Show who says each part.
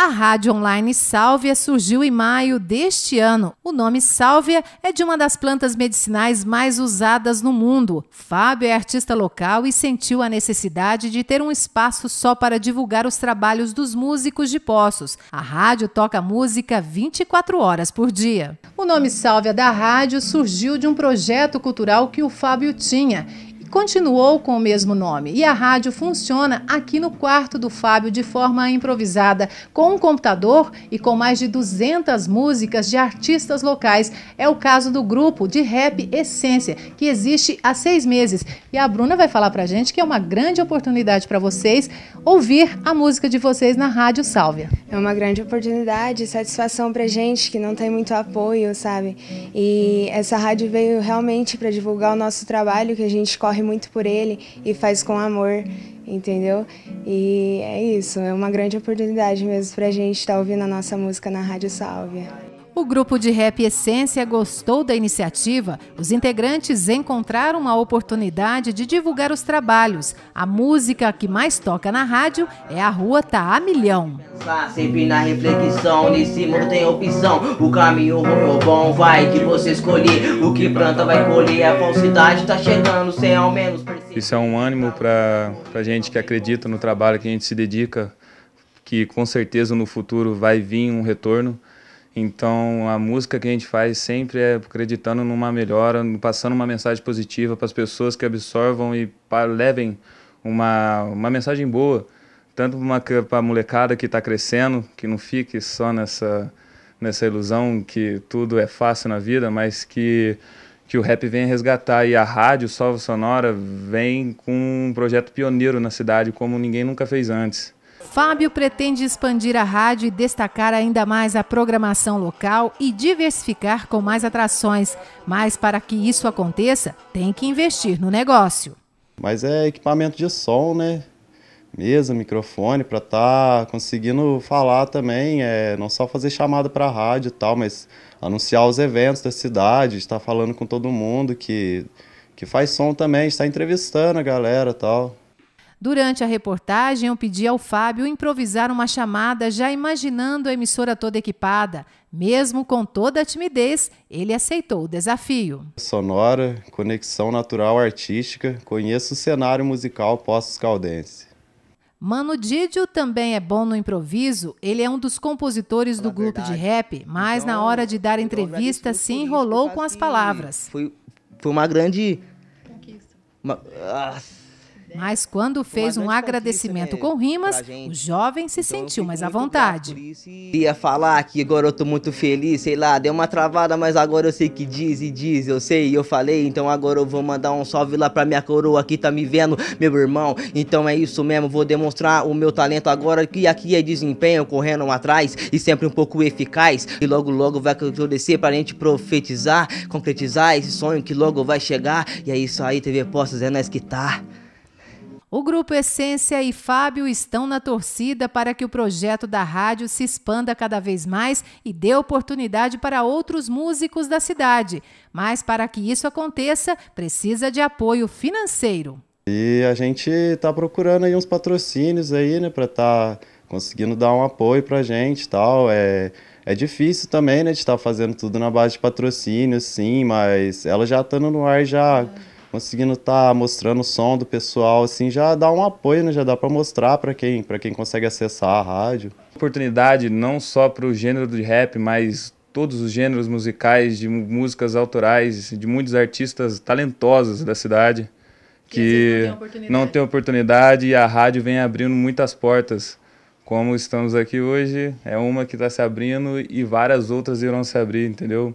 Speaker 1: A rádio online Sálvia surgiu em maio deste ano. O nome Sálvia é de uma das plantas medicinais mais usadas no mundo. Fábio é artista local e sentiu a necessidade de ter um espaço só para divulgar os trabalhos dos músicos de Poços. A rádio toca música 24 horas por dia. O nome Sálvia da rádio surgiu de um projeto cultural que o Fábio tinha continuou com o mesmo nome. E a rádio funciona aqui no quarto do Fábio de forma improvisada, com um computador e com mais de 200 músicas de artistas locais. É o caso do grupo de rap Essência, que existe há seis meses. E a Bruna vai falar pra gente que é uma grande oportunidade para vocês ouvir a música de vocês na Rádio Sálvia. É uma grande oportunidade, satisfação pra gente que não tem muito apoio, sabe? E essa rádio veio realmente para divulgar o nosso trabalho que a gente corre muito por ele e faz com amor, entendeu? E é isso, é uma grande oportunidade mesmo para a gente estar tá ouvindo a nossa música na Rádio Sálvia. O grupo de rap Essência gostou da iniciativa. Os integrantes encontraram a oportunidade de divulgar os trabalhos. A música que mais toca na rádio é A Rua Tá a Milhão.
Speaker 2: Sempre na reflexão, nesse mundo tem opção. O caminho ruim ou bom vai que você escolher. O que planta vai colher. A falsidade tá chegando sem ao menos perceber. Isso é um ânimo para a gente que acredita no trabalho, que a gente se dedica, que com certeza no futuro vai vir um retorno. Então a música que a gente faz sempre é acreditando numa melhora, passando uma mensagem positiva para as pessoas que absorvam e levem uma, uma mensagem boa, tanto para a molecada que está crescendo, que não fique só nessa, nessa ilusão que tudo é fácil na vida, mas que, que o rap vem resgatar. E a rádio Salva Sonora vem com um projeto pioneiro na cidade, como ninguém nunca fez antes.
Speaker 1: Fábio pretende expandir a rádio e destacar ainda mais a programação local e diversificar com mais atrações. Mas para que isso aconteça, tem que investir no negócio.
Speaker 3: Mas é equipamento de som, né? Mesa, microfone, para estar tá conseguindo falar também, é, não só fazer chamada para a rádio e tal, mas anunciar os eventos da cidade, estar falando com todo mundo que, que faz som também, estar entrevistando a galera e tal.
Speaker 1: Durante a reportagem, eu pedi ao Fábio improvisar uma chamada já imaginando a emissora toda equipada. Mesmo com toda a timidez, ele aceitou o desafio.
Speaker 3: Sonora, conexão natural artística, conheço o cenário musical pós-caldense.
Speaker 1: Mano Didio também é bom no improviso, ele é um dos compositores do grupo de rap, mas então, na hora de dar entrevista se enrolou com as palavras. Foi, foi uma grande... Conquista. Uma... Ah. Mas quando fez um agradecimento né? com rimas, o jovem se então, sentiu mais à vontade. Ia falar que agora eu tô muito feliz, sei lá, deu uma travada, mas agora eu sei que diz e diz, eu sei, e eu falei, então agora eu vou mandar um salve lá pra minha coroa que tá me vendo, meu irmão. Então é isso mesmo, vou demonstrar o meu talento agora, que aqui é desempenho, correndo atrás e sempre um pouco eficaz. E logo, logo vai acontecer pra gente profetizar, concretizar esse sonho que logo vai chegar. E é isso aí, TV Postas, é nós que tá. O Grupo Essência e Fábio estão na torcida para que o projeto da rádio se expanda cada vez mais e dê oportunidade para outros músicos da cidade. Mas para que isso aconteça, precisa de apoio financeiro.
Speaker 3: E a gente está procurando aí uns patrocínios aí, né, para estar tá conseguindo dar um apoio para a gente, tal. É, é difícil também, né, de estar tá fazendo tudo na base de patrocínio, sim, mas ela já estando no ar já. É conseguindo estar tá mostrando o som do pessoal, assim, já dá um apoio, né? Já dá para mostrar para quem, quem consegue acessar
Speaker 2: a rádio. Oportunidade não só para o gênero de rap, mas todos os gêneros musicais, de músicas autorais, assim, de muitos artistas talentosos da cidade que, que não, tem oportunidade e a rádio vem abrindo muitas portas. Como estamos aqui hoje, é uma que está se abrindo e várias outras irão se abrir, entendeu?